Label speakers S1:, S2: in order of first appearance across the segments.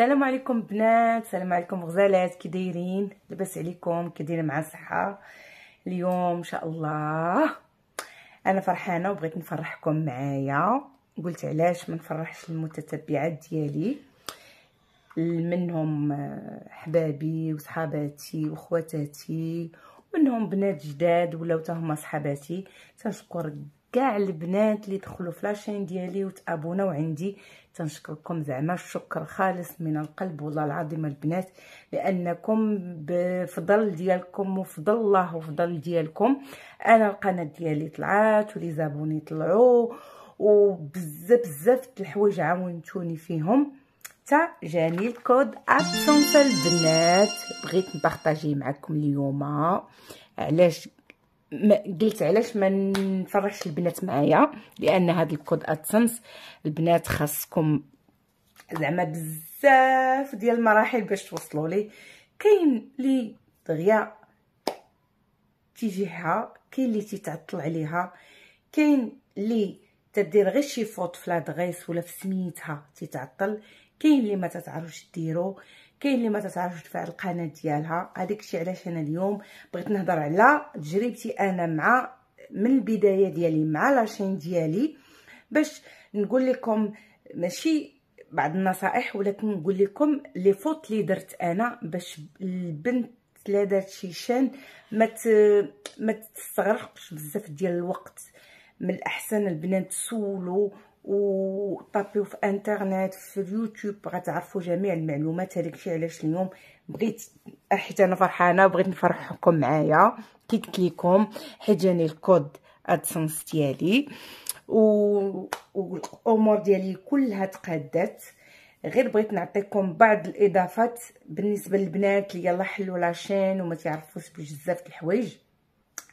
S1: السلام عليكم بنات السلام عليكم غزالات كي دايرين لاباس عليكم كي دايرين مع الصحه اليوم ان شاء الله انا فرحانه وبغيت نفرحكم معايا قلت علاش ما نفرحش المتتبعات ديالي منهم آه، حبابي وصحاباتي وخواتاتي منهم بنات جداد ولاو تاهما صحاباتي تنشكر كاع البنات اللي دخلوا في لاشين ديالي وتابوناو عندي تنشكركم زعما الشكر خالص من القلب والله العظيم البنات لانكم بفضل ديالكم وفضل الله وفضل ديالكم انا القناه ديالي طلعات ولي زابوني طلعوا وبزاف بزاف الحوايج عاونتوني فيهم تا جاني الكود ابسونس البنات بغيت نبارطاجي معكم اليوم علاش قلت علاش ما نفرحش البنات معايا لان هذا الكود ادسنس البنات خاصكم زعما بزاف ديال المراحل باش توصلوا ليه كاين لي دغيا تيجيها كاين لي تيتعطل عليها كاين لي تدير غير شي فوط فلادغيس ولا في سميتها تيتعطل كاين لي ما تتعرفش ديرو كاين اللي ما تتعرفش تفعل القناه ديالها هذاك الشيء علاش انا اليوم بغيت نهضر على تجربتي انا مع من البدايه ديالي مع لاشين ديالي باش نقول لكم ماشي بعض النصائح ولكن نقول لكم لي فوت اللي درت انا باش البنت لا دارت شي شان ما مت... ما تستغرقش بزاف ديال الوقت من الاحسن البنات تسولوا وطابيو في انترنت في اليوتيوب غتعرفوا جميع المعلومات هذاك الشيء علاش اليوم بغيت حيت انا فرحانه بغيت نفرحكم معايا كي ليكم حيت جاني الكود ادسنس ديالي و... والامور ديالي كلها تقادات غير بغيت نعطيكم بعض الاضافات بالنسبه للبنات اللي يلا حلوا لاشين وما تعرفوش بزاف د الحوايج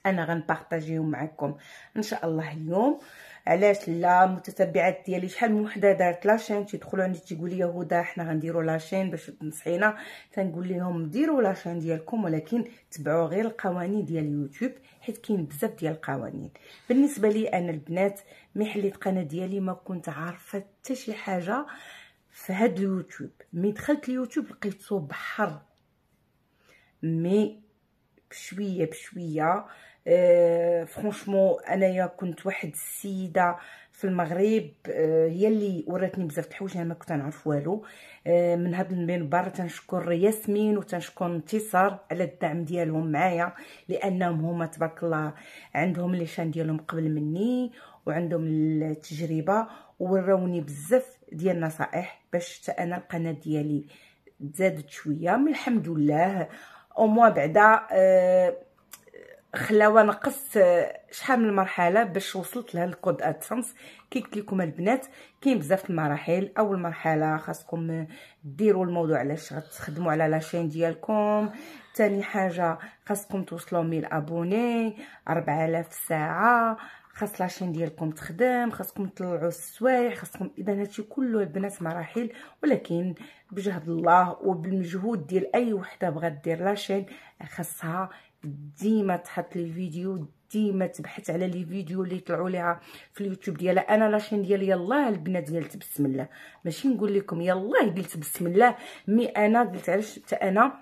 S1: انا غنبارطاجيهم معكم ان شاء الله اليوم علاش لا متتبعات ديالي شحال من وحده دارت لاشين تيدخلوا عندي تيقول لي هدى حنا غنديروا لاشين باش تنصحينا تنقول لهم ديروا لاشين ديالكم ولكن تبعوا غير القوانين ديال يوتيوب حيت كاين بزاف ديال القوانين بالنسبه لي انا البنات ملي حليت القناه ديالي ما كنت عارفه حتى شي حاجه في هاد اليوتيوب مي دخلت اليوتيوب لقيتو بحر مي بشويه بشويه آه انايا كنت واحد السيده في المغرب آه، هي اللي وراتني بزاف د الحوايج انا ما كنت نعرف والو آه، من هذا المنبر تنشكر ياسمين وتنشكر انتصار على الدعم ديالهم معايا لانهم هما تبارك الله عندهم لي شان ديالهم قبل مني وعندهم التجربه وراوني بزاف ديال النصائح باش حتى انا القناه ديالي تزادت شويه من الحمد لله او بعدا أه خلاوه نقصت آه، شحال من مرحله باش وصلت لهاد الكود ادسنس كي قلت لكم البنات كاين بزاف المراحل اول مرحله خاصكم آه، ديروا الموضوع علاش غتخدموا على لاشين ديالكم ثاني حاجه خاصكم توصلوا 1000 ابوني 4000 ساعه خاص لاشين ديالكم تخدم خاصكم تطلعوا السوايع خاصكم اذا هادشي كله البنات مراحل ولكن بجهد الله وبالمجهود ديال اي وحده بغات دير لاشين خاصها ديما تحط لي فيديو ديما تبحث على لي فيديو اللي يطلعوا ليها في اليوتيوب ديالها انا لاشين ديالي يلاه البنات ديال بسم الله ماشي نقول لكم يلاه قلت بسم الله مي انا قلت علاش حتى انا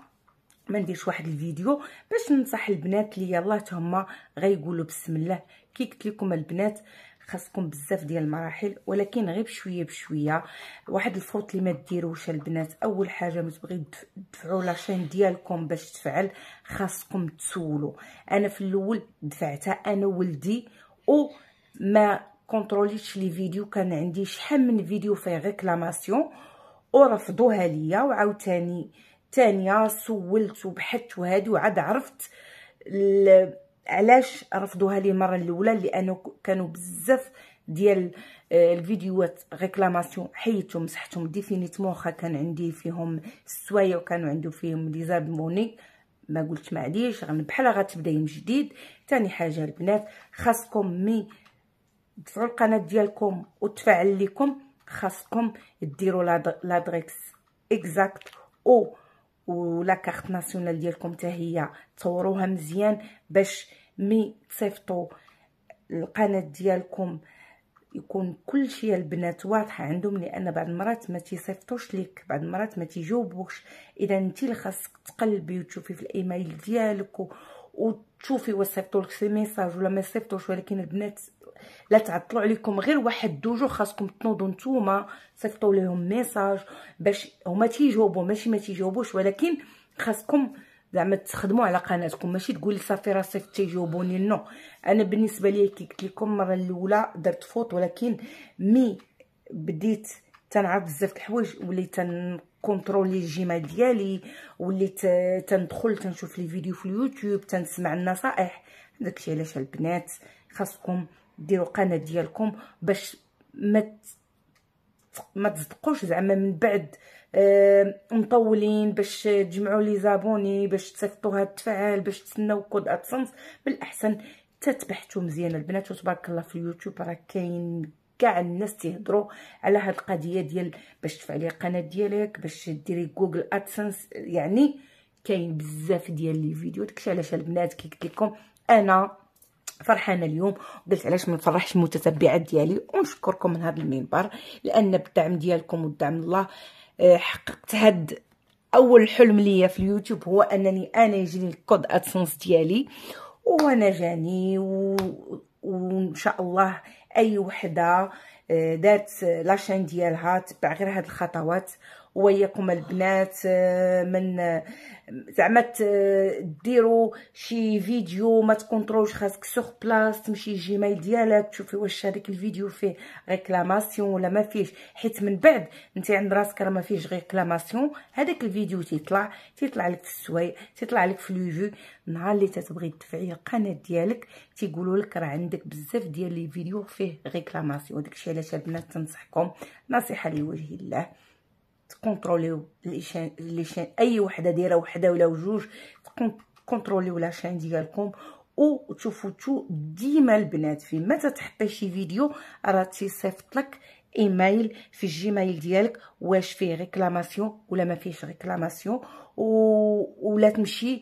S1: ما نديرش واحد الفيديو باش ننصح البنات اللي يلاه تهما غيقولوا بسم الله كي قلت لكم البنات خاصكم بزاف ديال المراحل ولكن غير بشويه بشويه واحد الفوط اللي ما ديروش البنات اول حاجه ما تبغي تدفعوا لاشين ديالكم باش تفعل خاصكم تسولوا انا في الاول دفعتها انا ولدي او ما كونتروليتش لي فيديو كان عندي شحال من فيديو فيه ريكلاماسيون ورفضوها ليا وعاوتاني تانية سولت وبحثت وهادي وعاد عرفت ال علاش رفضوها لي المره الاولى لانه كانوا بزاف ديال آه، الفيديوهات ريكلاماسيون حيدتهم مسحتهم ديفينيتمون واخا كان عندي فيهم السوايع وكانوا عندهم فيهم ديزاب موني ما قلت معليش غنبحال غتبداي من جديد تاني حاجه البنات خاصكم مي تفعلوا القناه ديالكم وتفعل لكم خاصكم ديروا لادريكس اكزاكت او ولا كارت ناسيونال ديالكم حتى هي تصوروها مزيان باش مي تصيفطوا القناه ديالكم يكون كل شيء البنات واضحه عندهم لان بعض المرات ما تيصيفطوش ليك بعض المرات ما تيجاوبوكش اذا انت اللي خاصك تقلبي وتشوفي في الايميل ديالك و... وتشوفي واش لك سي ميساج ولا ما صيفطوش ولكن البنات لا تعطلوا عليكم غير واحد دو خاصكم تنوضوا نتوما صيفطوا لهم ميساج باش هما تيجاوبوا ماشي ما تيجاوبوش ولكن خاصكم زعما تخدموا على قناتكم ماشي تقولي صافي راه صيفط تيجاوبوني نو انا بالنسبه ليا كي قلت لكم المره الاولى درت فوت ولكن مي بديت تنعرف بزاف د الحوايج وليت كونترولي الجيميل ديالي وليت تندخل تنشوف لي فيديو في اليوتيوب تنسمع النصائح داكشي علاش البنات خاصكم ديروا قناه ديالكم باش ما ما تصدقوش زعما من بعد آه مطولين باش تجمعوا لي زابوني باش هاد تفعل باش تسناو كود ادسنس بالاحسن تتبحثوا مزيان البنات وتبارك الله في اليوتيوب راه كاين كاع الناس تيهضروا على هاد القضيه ديال باش تفعلي القناه ديالك باش ديري جوجل ادسنس يعني كاين بزاف ديال لي فيديو داكشي علاش البنات كي قلت لكم انا فرحانه اليوم قلت علاش ما نفرحش المتتبعات ديالي ونشكركم من هذا المنبر لان بالدعم ديالكم والدعم الله آه، حققت هاد اول حلم ليا في اليوتيوب هو انني انا يجيني الكود ادسنس ديالي وانا جاني و... وان شاء الله اي وحده آه، دارت لاشين ديالها تبع غير هاد الخطوات وياكم البنات آه، من آه، زعما ديروا شي فيديو ما تكونتروش خاصك سوغ بلاص تمشي الجيميل ديالك تشوفي واش هذاك الفيديو فيه ريكلاماسيون ولا ما فيهش حيت من بعد انت عند راسك راه ما فيهش ريكلاماسيون هذاك الفيديو تيطلع تيطلع لك في السوايع تيطلع لك في اليوجو نهار اللي تتبغي تدفعي القناه ديالك تيقولوا لك راه عندك بزاف ديال لي فيديو فيه ريكلاماسيون داكشي علاش البنات تنصحكم نصيحه لوجه الله تكونتروليو لي شين اي وحده دايره وحده ولا جوج تكونتروليو لا شين ديالكم وتشوفوا تو ديما البنات في ما تحطي شي فيديو راه تيصيفط لك ايميل في الجيميل ديالك واش فيه ريكلاماسيون ولا ما فيهش ريكلاماسيون و... ولا تمشي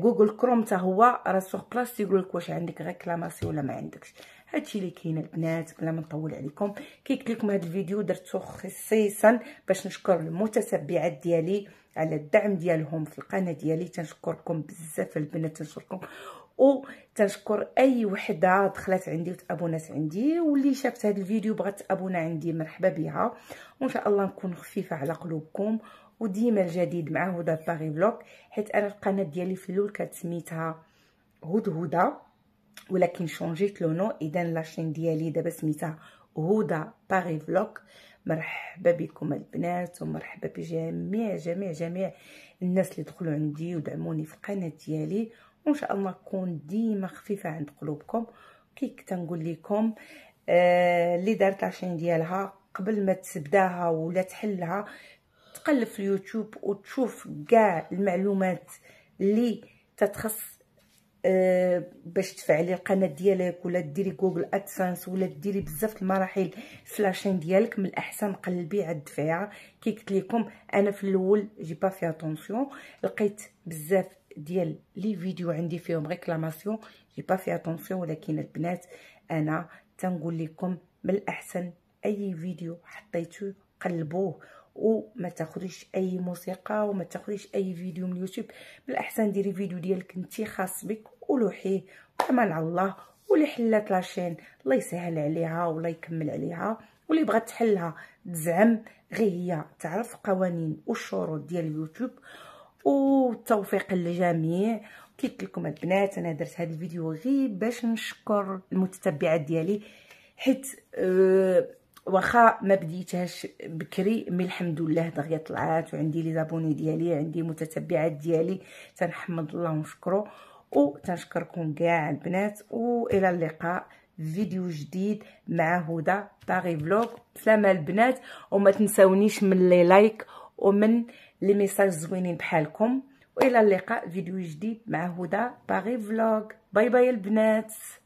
S1: جوجل كروم حتى هو راه سوغ بلاص تيقول لك واش عندك ريكلاماسيون ولا ما عندكش هادشي اللي كاين البنات بلا ما نطول عليكم كي قلت لكم هذا الفيديو درته خصيصا باش نشكر المتتبعات ديالي على الدعم ديالهم في القناه ديالي تنشكركم بزاف البنات تنشكركم و تنشكر اي وحده دخلت عندي وتابونات عندي واللي شافت هذا الفيديو بغات تابونا عندي مرحبا بها وان شاء الله نكون خفيفه على قلوبكم وديما الجديد مع هدى باغي بلوك حيت انا القناه ديالي في الاول كانت سميتها هدهده ولكن شونجيت لونو اذا لاشين ديالي دابا سميتها هدى باغي فلوك مرحبا بكم البنات ومرحبا بجميع جميع جميع الناس اللي دخلوا عندي ودعموني في القناه ديالي وان شاء الله نكون ديما خفيفه عند قلوبكم كيك تنقول لكم آه دارت لاشين ديالها قبل ما تبداها ولا تحلها تقلب في اليوتيوب وتشوف كاع المعلومات اللي تتخص آه، باش تفعلي القناه ديالك ولا ديري جوجل ادسنس ولا ديري بزاف المراحل سلاشين ديالك من الاحسن قلبي على الدفعه كي قلت لكم انا في الاول جي با في اتونسيون لقيت بزاف ديال لي فيديو عندي فيهم ريكلاماسيون جي با في اتونسيون ولكن البنات انا تنقول لكم من الاحسن اي فيديو حطيتو قلبوه وما تاخذيش اي موسيقى وما تاخذيش اي فيديو من اليوتيوب من الاحسن ديري فيديو ديالك انت خاص بك ولوحيه كما على الله واللي حلات لاشين الله يسهل عليها ولا يكمل عليها واللي بغات تحلها تزعم غير هي تعرف قوانين والشروط ديال اليوتيوب والتوفيق للجميع قلت لكم البنات انا درت هذا الفيديو غير باش نشكر المتتبعات ديالي حيت أه واخا ما بديتهاش بكري مي الحمد لله دغيا طلعات وعندي لي زابوني ديالي عندي متتبعات ديالي تنحمد الله ونشكرو وتنشكركم تنشكركم كاع البنات والى اللقاء فيديو جديد مع هدى باغي فلوغ بسلامه البنات وما تنساونيش من لي لايك ومن لي ميساج زوينين بحالكم والى اللقاء فيديو جديد مع هدى باغي فلوغ باي باي البنات